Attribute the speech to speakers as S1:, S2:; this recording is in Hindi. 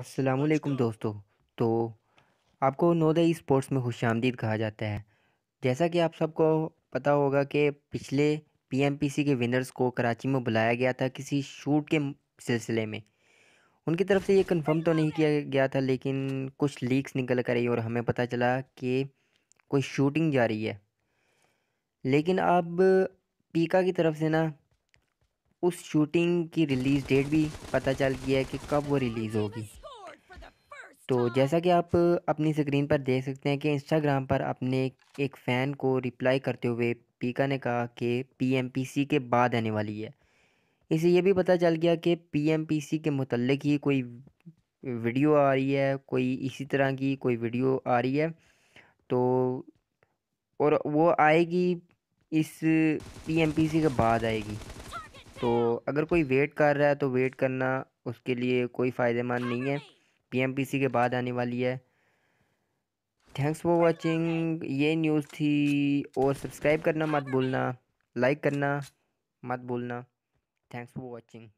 S1: असलकुम दोस्तों तो आपको नोदे स्पोर्ट्स में खुश आमदीद कहा जाता है जैसा कि आप सबको पता होगा कि पिछले पीएमपीसी के विनर्स को कराची में बुलाया गया था किसी शूट के सिलसिले में उनकी तरफ से ये कंफर्म तो नहीं किया गया था लेकिन कुछ लीक्स निकल कर आई और हमें पता चला कि कोई शूटिंग जा रही है लेकिन अब पीका की तरफ से ना उस शूटिंग की रिलीज़ डेट भी पता चल गया है कि कब वो रिलीज़ होगी तो हाँ। जैसा कि आप अपनी स्क्रीन पर देख सकते हैं कि इंस्टाग्राम पर अपने एक फ़ैन को रिप्लाई करते हुए पीका ने कहा कि पीएमपीसी के बाद आने वाली है इसे ये भी पता चल गया कि पीएमपीसी के मतलब ही कोई वीडियो आ रही है कोई इसी तरह की कोई वीडियो आ रही है तो और वो आएगी इस पीएमपीसी के बाद आएगी तो अगर कोई वेट कर रहा है तो वेट करना उसके लिए कोई फ़ायदेमंद नहीं है पीएमपीसी के बाद आने वाली है थैंक्स फॉर वाचिंग ये न्यूज़ थी और सब्सक्राइब करना मत भूलना लाइक करना मत भूलना थैंक्स फॉर वाचिंग